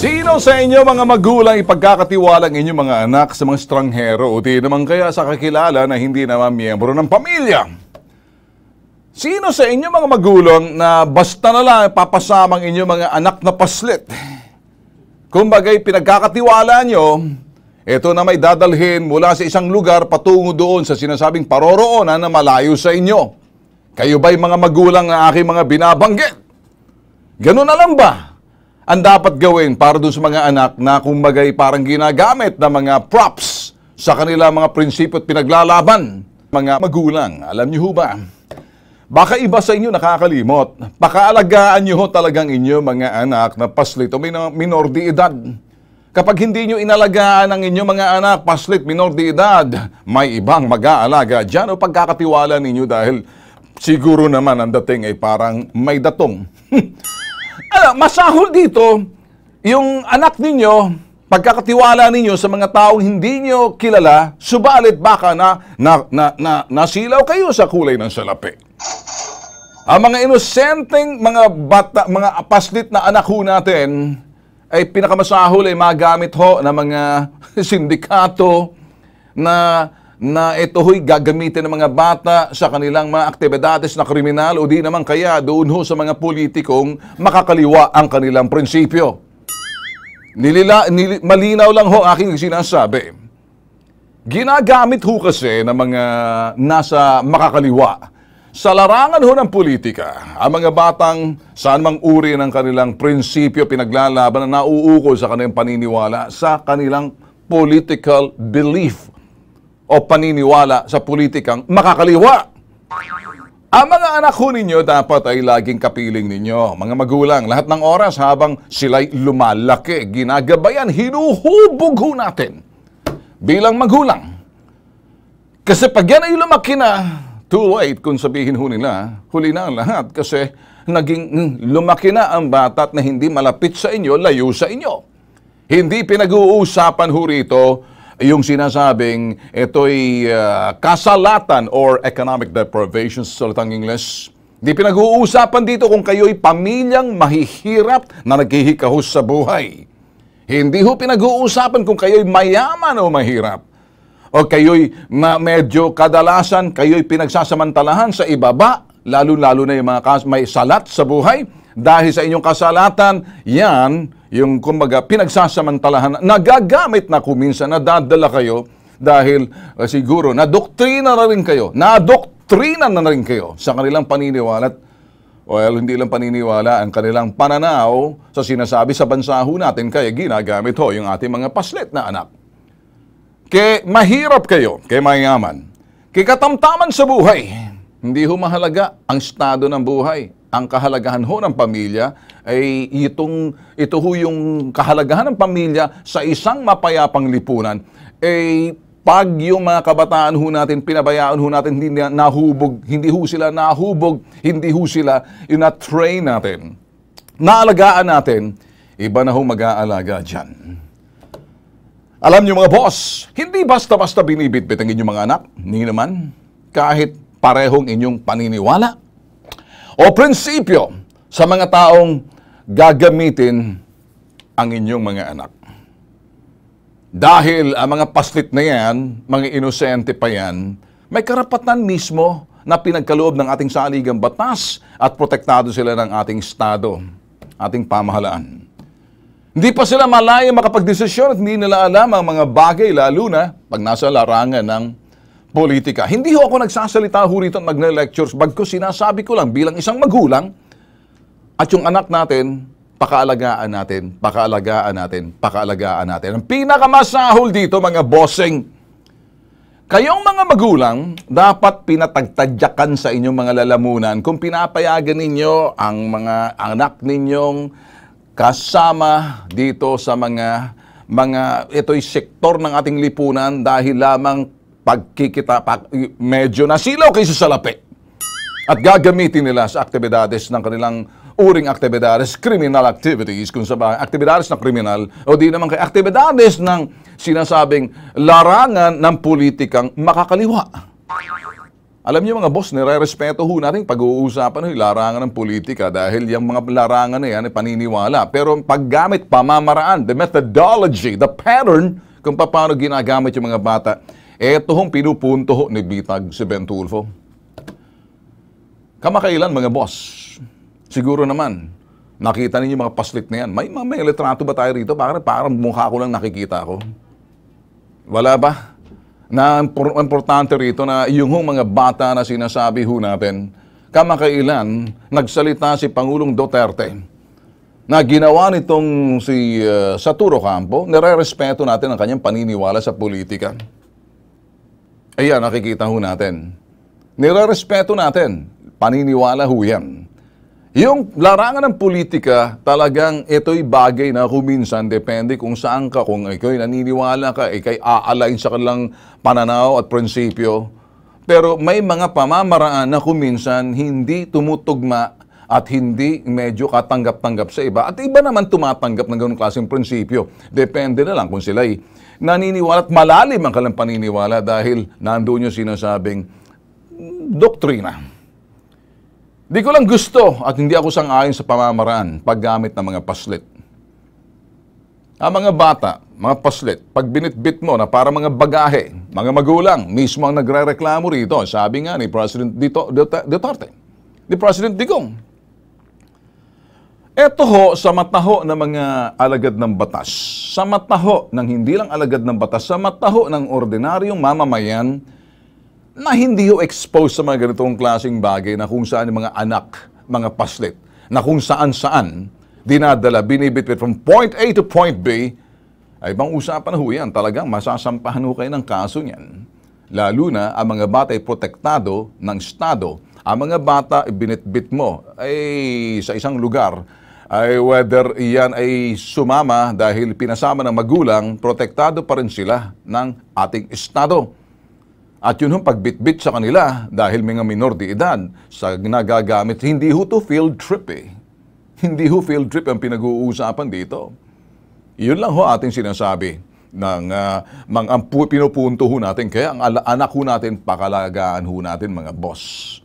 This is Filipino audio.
Sino sa inyo mga magulang ipagkakatiwala ipagkakatiwalang inyong mga anak sa mga estranghero o di naman kaya sa kakilala na hindi naman miyembro ng pamilya? Sino sa inyo mga magulang na basta na lang papasamang inyong mga anak na paslit? Kung bagay pinagkakatiwala nyo, ito na may dadalhin mula sa isang lugar patungo doon sa sinasabing paroroonan na malayo sa inyo. Kayo ba'y mga magulang na aking mga binabanggit? Ganun na lang ba? ang dapat gawin para doon sa mga anak na kumbagay parang ginagamit ng mga props sa kanila mga prinsipyo at pinaglalaban? Mga magulang, alam niyo ba? Baka iba sa inyo nakakalimot. Pakaalagaan niyo ho talagang inyo mga anak na paslit o minor di edad. Kapag hindi niyo inalagaan ang inyo mga anak, paslit, minor de edad, may ibang mag-aalaga dyan o pagkakatiwala ninyo dahil siguro naman ang dating ay parang may datong. Alam, masahol dito, yung anak ninyo, pagkakatiwala ninyo sa mga taong hindi nyo kilala, subalit baka na, na, na, na nasilaw kayo sa kulay ng salapi. Ang mga inosenteng mga bata, mga paslit na anak ho natin, ay pinakamasahol ay magamit ho ng mga sindikato na na ito ho'y gagamitin ng mga bata sa kanilang mga aktibidades na kriminal o di naman kaya doon ho sa mga politikong makakaliwa ang kanilang prinsipyo. Nilila, nil, malinaw lang ho aking sinasabi. Ginagamit ho kasi ng mga nasa makakaliwa sa larangan ho ng politika, ang mga batang saan mang uri ng kanilang prinsipyo pinaglalaban na nauukol sa kanilang paniniwala sa kanilang political belief o paniniwala sa politikang makakaliwa. Ang mga anak ho ninyo dapat ay laging kapiling ninyo, mga magulang, lahat ng oras habang sila'y lumalaki, ginagabayan, hinuhubog ho natin bilang magulang. Kasi pag yan ay lumaki na, too late kung sabihin ho nila, huli na ang lahat kasi naging lumaki na ang bata at na hindi malapit sa inyo, layo sa inyo. Hindi pinag-uusapan ho rito yung sinasabing ito'y uh, kasalatan or economic deprivation sa salitang Ingles. Hindi pinag-uusapan dito kung kayo'y pamilyang mahihirap na naghihikahos sa buhay. Hindi ho pinag-uusapan kung kayo'y mayaman o mahirap. O kayo'y ma- medyo kadalasan, kayo'y pinagsasamantalahan sa ibaba lalo-lalo na yung mga kas- may salat sa buhay, dahil sa inyong kasalatan, yan yung kumbaga pinagsasamantalahan, nagagamit na kuminsan, nadadala kayo dahil uh, siguro na doktrina na rin kayo, na doktrina na rin kayo sa kanilang paniniwala at Well, hindi lang paniniwala ang kanilang pananaw sa sinasabi sa bansa ho natin kaya ginagamit ho yung ating mga paslit na anak. Kaya mahirap kayo, kaya mayaman, kaya katamtaman sa buhay, hindi ho mahalaga ang estado ng buhay. Ang kahalagahan ho ng pamilya ay itong, ito ho yung kahalagahan ng pamilya sa isang mapayapang lipunan. ay eh, pag yung mga kabataan ho natin, pinabayaan ho natin, hindi nahubog, hindi ho sila nahubog, hindi ho sila yung na-train natin, naalagaan natin, iba na ho mag-aalaga dyan. Alam niyo mga boss, hindi basta-basta binibitbit ang inyong mga anak, hindi naman. Kahit parehong inyong paniniwala o prinsipyo sa mga taong gagamitin ang inyong mga anak. Dahil ang mga paslit na yan, mga inosente pa yan, may karapatan mismo na pinagkaloob ng ating saligang batas at protektado sila ng ating Estado, ating pamahalaan. Hindi pa sila malaya makapagdesisyon at hindi nila alam ang mga bagay lalo na pag nasa larangan ng politika. Hindi ho ako nagsasalita ho rito at magne-lectures, bagko sinasabi ko lang bilang isang magulang at yung anak natin, pakaalagaan natin, pakaalagaan natin, pakaalagaan natin. Ang pinakamasahol dito mga bossing, Kayong mga magulang, dapat pinatagtadyakan sa inyong mga lalamunan kung pinapayagan ninyo ang mga anak ninyong kasama dito sa mga mga ito'y sektor ng ating lipunan dahil lamang pagkikita, pag, medyo nasilaw kaysa sa lapi. At gagamitin nila sa aktibidades ng kanilang uring aktibidades, criminal activities, kung sa bahay, aktibidades ng kriminal, o di naman kay aktibidades ng sinasabing larangan ng politikang makakaliwa. Alam niyo mga boss, nire-respeto ho natin pag-uusapan ng larangan ng politika dahil yung mga larangan na yan ay paniniwala. Pero paggamit, pamamaraan, the methodology, the pattern kung paano ginagamit yung mga bata, ito hong pinupunto ho ni Bitag si Ben Kamakailan mga boss, siguro naman, nakita ninyo mga paslit na yan. May, may litrato ba tayo rito? Parang, parang mukha ko lang nakikita ko. Wala ba? Na importante rito na yung mga bata na sinasabi ho natin, kamakailan nagsalita si Pangulong Duterte na ginawa nitong si uh, Saturo Campo, nire-respeto natin ang kanyang paniniwala sa politika. Ayan, nakikita ho natin. Nirerespeto natin. Paniniwala ho yan. Yung larangan ng politika, talagang ito'y bagay na kuminsan depende kung saan ka, kung ikaw'y naniniwala ka, ikay aalain sa kanilang pananaw at prinsipyo. Pero may mga pamamaraan na kuminsan hindi tumutugma at hindi medyo katanggap-tanggap sa iba. At iba naman tumatanggap ng ganung klaseng prinsipyo. Depende na lang kung sila ay naniniwala at malalim ang kalang paniniwala dahil nandoon yung sinasabing doktrina. Di ko lang gusto at hindi ako sangayon sa pamamaraan paggamit ng mga paslit. Ang mga bata, mga paslit, pag binitbit mo na para mga bagahe, mga magulang, mismo ang nagre-reklamo rito, sabi nga ni President Dito, Duterte, ni President Digong, Eto ho, sa mataho ho ng mga alagad ng batas, sa mataho ho ng hindi lang alagad ng batas, sa mataho ho ng ordinaryong mamamayan na hindi ho exposed sa mga ganitong klaseng bagay na kung saan yung mga anak, mga paslit, na kung saan-saan dinadala, binibitbit from point A to point B, ay bang usapan ho yan, talagang masasampahan ho kayo ng kaso niyan. Lalo na ang mga bata ay protektado ng Estado. Ang mga bata, binitbit mo ay sa isang lugar ay whether iyan ay sumama dahil pinasama ng magulang, protektado pa rin sila ng ating Estado. At yun hong pagbitbit sa kanila dahil mga minor de edad sa nagagamit, hindi ho to field trip eh. Hindi ho field trip ang pinag-uusapan dito. Yun lang ho ating sinasabi ng uh, mga pinupunto ho natin. Kaya ang anak ho natin, pakalagaan ho natin mga boss.